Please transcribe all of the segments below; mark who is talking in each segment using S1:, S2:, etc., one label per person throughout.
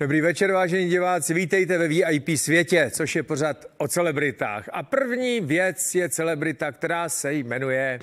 S1: Dobrý večer, vážení diváci, vítejte ve VIP světě, což je pořád o celebritách. A první věc je celebrita, která se jmenuje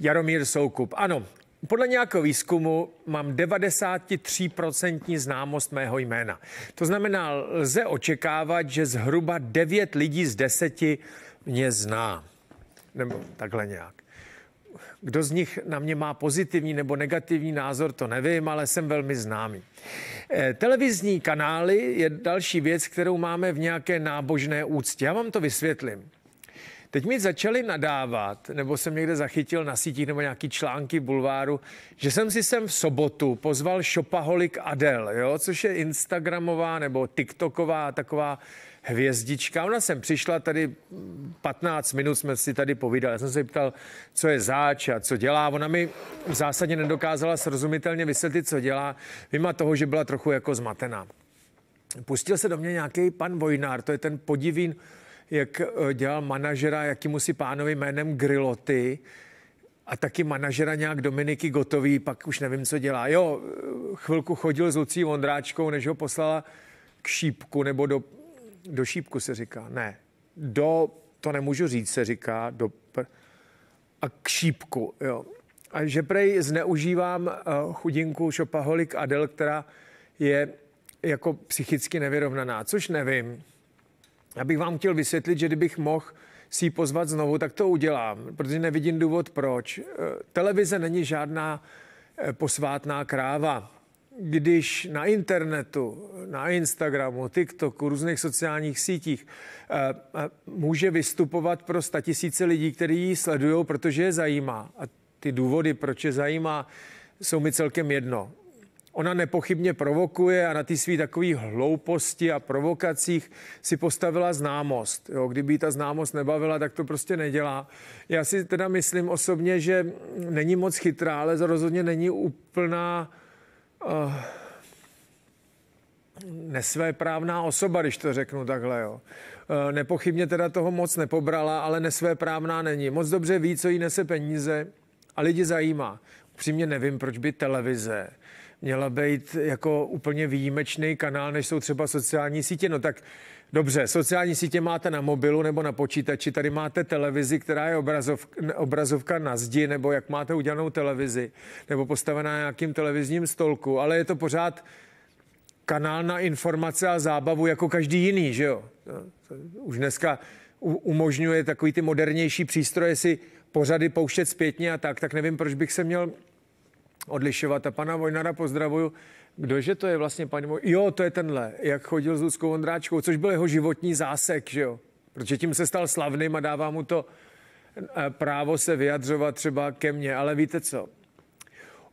S1: Jaromír Soukup. Ano, podle nějakého výzkumu mám 93% známost mého jména. To znamená, lze očekávat, že zhruba 9 lidí z 10 mě zná. Nebo takhle nějak. Kdo z nich na mě má pozitivní nebo negativní názor, to nevím, ale jsem velmi známý. Eh, televizní kanály je další věc, kterou máme v nějaké nábožné úctě. Já vám to vysvětlím. Teď mi začali nadávat, nebo jsem někde zachytil na sítích nebo nějaký články bulváru, že jsem si sem v sobotu pozval šopaholik Adel, jo, což je Instagramová nebo TikToková taková hvězdička. Ona sem přišla tady 15 minut, jsme si tady povídali. Já jsem se ptal, co je záč a co dělá. Ona mi zásadně nedokázala srozumitelně vysvětlit, co dělá. mimo toho, že byla trochu jako zmatená. Pustil se do mě nějaký pan Vojnár, to je ten podivín, jak eh, dělal manažera jaký musí pánovi jménem Griloty a taky manažera nějak Dominiky Gotový, pak už nevím, co dělá. Jo, eh, chvilku chodil s Lucí Vondráčkou, než ho poslala k šípku nebo do do šípku se říká, ne, do, to nemůžu říct, se říká, do pr- a k šípku, jo. A že prej zneužívám uh, chudinku šopaholik Adel, která je jako psychicky nevyrovnaná, což nevím. Abych vám chtěl vysvětlit, že kdybych mohl si ji pozvat znovu, tak to udělám, protože nevidím důvod proč. Eh, televize není žádná eh, posvátná kráva když na internetu, na Instagramu, TikToku, různých sociálních sítích eh, eh, může vystupovat pro tisíce lidí, kteří ji sledují, protože je zajímá. A ty důvody, proč je zajímá, jsou mi celkem jedno. Ona nepochybně provokuje a na ty svý takové hlouposti a provokacích si postavila známost. Jo, kdyby ta známost nebavila, tak to prostě nedělá. Já si teda myslím osobně, že není moc chytrá, ale rozhodně není úplná Eh, nesvéprávná osoba, když to řeknu takhle, jo. Eh, nepochybně teda toho moc nepobrala, ale nesvéprávná není. Moc dobře ví, co jí nese peníze a lidi zajímá. Upřímně nevím, proč by televize měla být jako úplně výjimečný kanál, než jsou třeba sociální sítě. No tak Dobře, sociální sítě máte na mobilu nebo na počítači, tady máte televizi, která je obrazov, obrazovka na zdi, nebo jak máte udělanou televizi, nebo postavená na nějakým televizním stolku, ale je to pořád kanál na informace a zábavu jako každý jiný, že jo? No, už dneska umožňuje takový ty modernější přístroje si pořady pouštět zpětně a tak, tak nevím, proč bych se měl odlišovat. A pana Vojnara pozdravuju. Kdože to je vlastně, paní Moj... Jo, to je tenhle, jak chodil s Ludskou Ondráčkou, což byl jeho životní zásek, že jo? Protože tím se stal slavným a dává mu to eh, právo se vyjadřovat třeba ke mně. Ale víte co?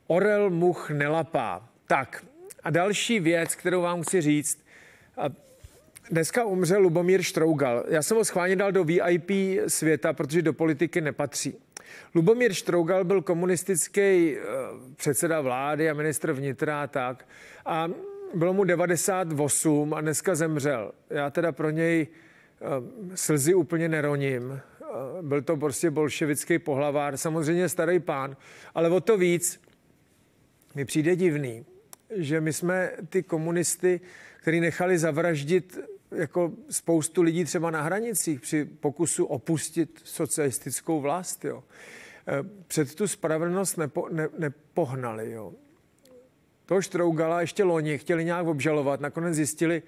S1: Orel much nelapá. Tak, a další věc, kterou vám chci říct. Dneska umřel Lubomír Štrougal. Já jsem ho schválně dal do VIP světa, protože do politiky nepatří. Lubomír Štrougal byl komunistický eh, předseda vlády a ministr vnitra a tak. A bylo mu 98 a dneska zemřel. Já teda pro něj eh, slzy úplně neroním. Eh, byl to prostě bolševický pohlavár, samozřejmě starý pán, ale o to víc mi přijde divný, že my jsme ty komunisty, který nechali zavraždit jako spoustu lidí třeba na hranicích při pokusu opustit socialistickou vlast. Jo. E, před tu spravedlnost nepo, ne, nepohnali. Jo. Toho Štrougala ještě loni chtěli nějak obžalovat, nakonec zjistili,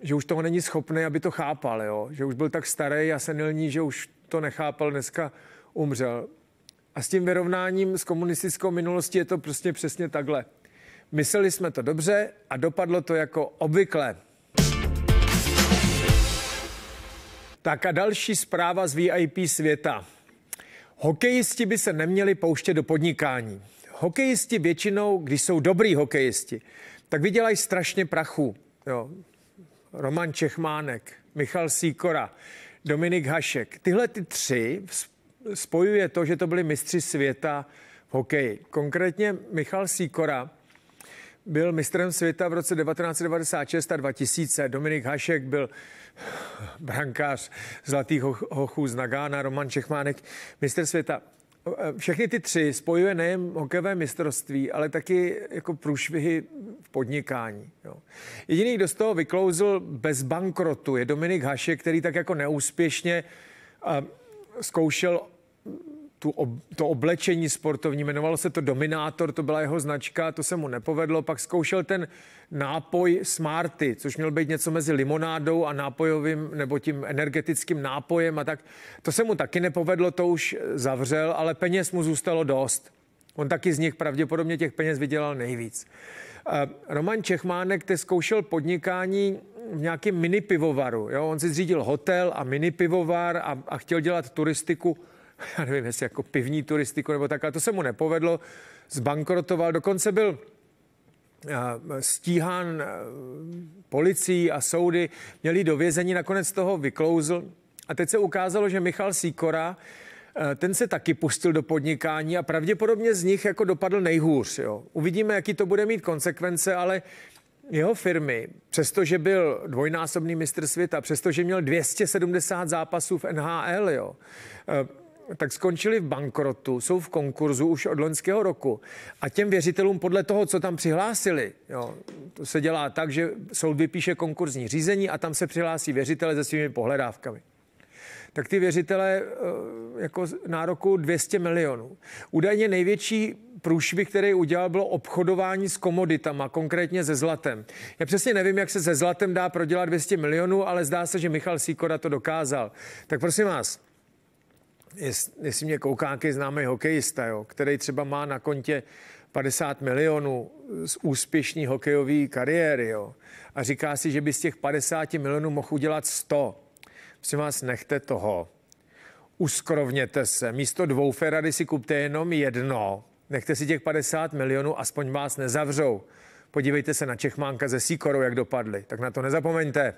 S1: že už toho není schopný, aby to chápal, jo? že už byl tak starý a senilní, že už to nechápal, dneska umřel. A s tím vyrovnáním s komunistickou minulostí je to prostě přesně takhle. Mysleli jsme to dobře a dopadlo to jako obvykle. Tak a další zpráva z VIP světa. Hokejisti by se neměli pouštět do podnikání. Hokejisti většinou, když jsou dobrý hokejisti, tak vydělají strašně prachu. Jo. Roman Čechmánek, Michal Síkora, Dominik Hašek. Tyhle ty tři spojuje to, že to byli mistři světa v hokeji. Konkrétně Michal Síkora byl mistrem světa v roce 1996 a 2000. Dominik Hašek byl brankář Zlatých hochů z Nagána, Roman Čechmánek, mistr světa. Všechny ty tři spojuje nejen hokejové mistrovství, ale taky jako průšvihy v podnikání. Jo. Jediný, kdo z toho vyklouzl bez bankrotu, je Dominik Hašek, který tak jako neúspěšně zkoušel tu ob, to oblečení sportovní, jmenovalo se to Dominátor, to byla jeho značka, to se mu nepovedlo, pak zkoušel ten nápoj Smarty, což měl být něco mezi limonádou a nápojovým nebo tím energetickým nápojem a tak. To se mu taky nepovedlo, to už zavřel, ale peněz mu zůstalo dost. On taky z nich pravděpodobně těch peněz vydělal nejvíc. Eh, Roman Čechmánek te zkoušel podnikání v nějakém mini pivovaru. Jo? On si zřídil hotel a mini pivovar a, a chtěl dělat turistiku já nevím, jestli jako pivní turistiku nebo tak, ale to se mu nepovedlo, zbankrotoval, dokonce byl eh, stíhán eh, policií a soudy, měli do vězení, nakonec toho vyklouzl. A teď se ukázalo, že Michal Sýkora, eh, ten se taky pustil do podnikání a pravděpodobně z nich jako dopadl nejhůř. Jo. Uvidíme, jaký to bude mít konsekvence, ale jeho firmy, přestože byl dvojnásobný mistr světa, přestože měl 270 zápasů v NHL, jo, tak skončili v bankrotu, jsou v konkurzu už od loňského roku. A těm věřitelům podle toho, co tam přihlásili, jo, to se dělá tak, že soud vypíše konkurzní řízení a tam se přihlásí věřitele se svými pohledávkami tak ty věřitele eh, jako nároku 200 milionů. Údajně největší průšvih, který udělal, bylo obchodování s komoditama, konkrétně se zlatem. Já přesně nevím, jak se se zlatem dá prodělat 200 milionů, ale zdá se, že Michal Sýkora to dokázal. Tak prosím vás, jestli mě kouká známý hokejista, jo, který třeba má na kontě 50 milionů z úspěšní hokejové kariéry jo, a říká si, že by z těch 50 milionů mohl udělat 100. Prosím vás, nechte toho. Uskrovněte se. Místo dvou Ferrari si kupte jenom jedno. Nechte si těch 50 milionů, aspoň vás nezavřou. Podívejte se na Čechmánka ze Sikoru, jak dopadly. Tak na to nezapomeňte.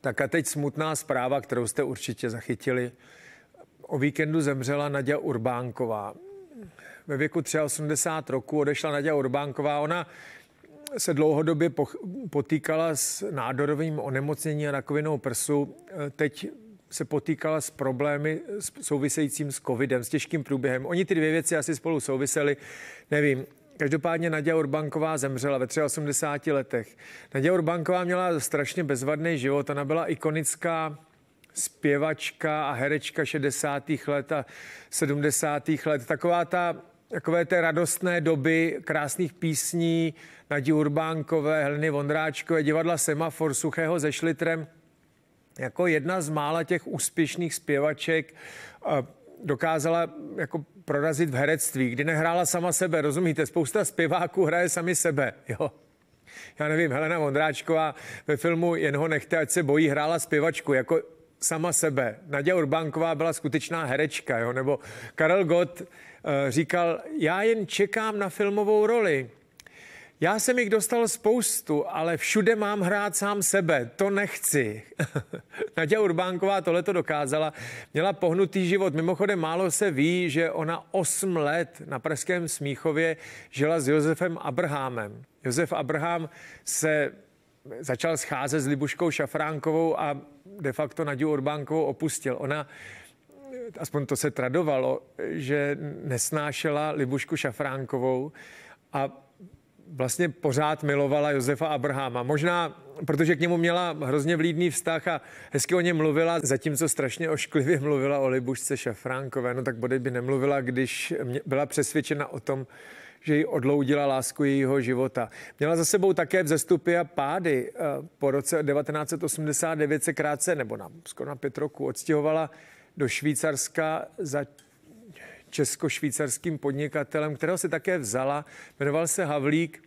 S1: Tak a teď smutná zpráva, kterou jste určitě zachytili. O víkendu zemřela Nadia Urbánková. Ve věku 83 roku odešla Nadia Urbánková. Ona se dlouhodobě potýkala s nádorovým onemocněním a rakovinou prsu. Teď se potýkala s problémy s souvisejícím s covidem, s těžkým průběhem. Oni ty dvě věci asi spolu souvisely. Nevím, Každopádně Nadia Urbanková zemřela ve 83 letech. Nadia Urbanková měla strašně bezvadný život. Ona byla ikonická zpěvačka a herečka 60. let a 70. let. Taková ta takové té radostné doby krásných písní Nadí Urbánkové, Heleny Vondráčkové, divadla Semafor, Suchého ze Šlitrem, jako jedna z mála těch úspěšných zpěvaček dokázala jako prorazit v herectví, kdy nehrála sama sebe, rozumíte? Spousta zpěváků hraje sami sebe, jo. Já nevím, Helena Vondráčková ve filmu Jen ho nechte, ať se bojí, hrála zpěvačku, jako sama sebe. Naděja Urbánková byla skutečná herečka, jo? nebo Karel Gott eh, říkal, já jen čekám na filmovou roli. Já jsem jich dostal spoustu, ale všude mám hrát sám sebe. To nechci. Naděja Urbánková to dokázala. Měla pohnutý život. Mimochodem málo se ví, že ona 8 let na Pražském Smíchově žila s Josefem Abrahamem. Josef Abraham se začal scházet s Libuškou Šafránkovou a de facto Naděju Urbánkovou opustil. Ona aspoň to se tradovalo, že nesnášela Libušku Šafránkovou a vlastně pořád milovala Josefa Abrahama. Možná protože k němu měla hrozně vlídný vztah a hezky o něm mluvila, zatímco strašně ošklivě mluvila o Libušce Šafránkové, no tak bude by nemluvila, když byla přesvědčena o tom, že ji odloudila lásku jejího života. Měla za sebou také vzestupy a pády. E, po roce 1989 se krátce, nebo na skoro na pět roku, odstěhovala do Švýcarska za česko-švýcarským podnikatelem, kterého si také vzala, jmenoval se Havlík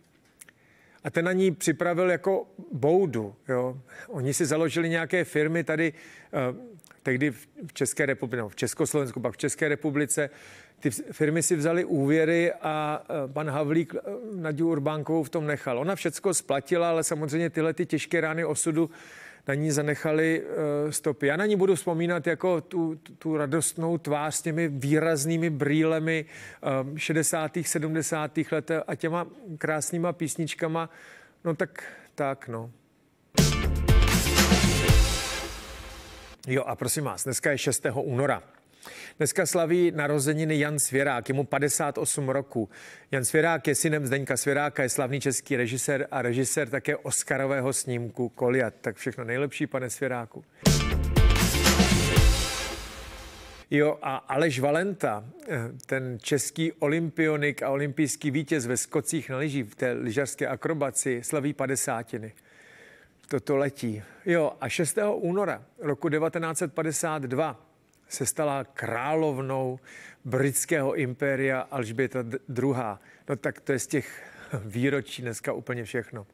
S1: a ten na ní připravil jako boudu. Jo. Oni si založili nějaké firmy tady, eh, tehdy v České republice, no, v Československu, pak v České republice, ty firmy si vzali úvěry a eh, pan Havlík eh, Nadiu Urbánkovou v tom nechal. Ona všecko splatila, ale samozřejmě tyhle ty těžké rány osudu na ní zanechali eh, stopy. Já na ní budu vzpomínat jako tu, tu radostnou tvář s těmi výraznými brýlemi 60. Eh, 70. let a těma krásnýma písničkama. No tak, tak no. Jo a prosím vás, dneska je 6. února. Dneska slaví narozeniny Jan Svěrák, je mu 58 roku. Jan Svěrák je synem Zdeňka Svěráka, je slavný český režisér a režisér také Oscarového snímku Koliat. Tak všechno nejlepší, pane Svěráku. Jo, a Aleš Valenta, ten český olympionik a olympijský vítěz ve skocích na lyžích v té lyžařské akrobaci, slaví padesátiny. Toto letí. Jo, a 6. února roku 1952 se stala královnou britského impéria Alžběta II. No tak to je z těch výročí dneska úplně všechno.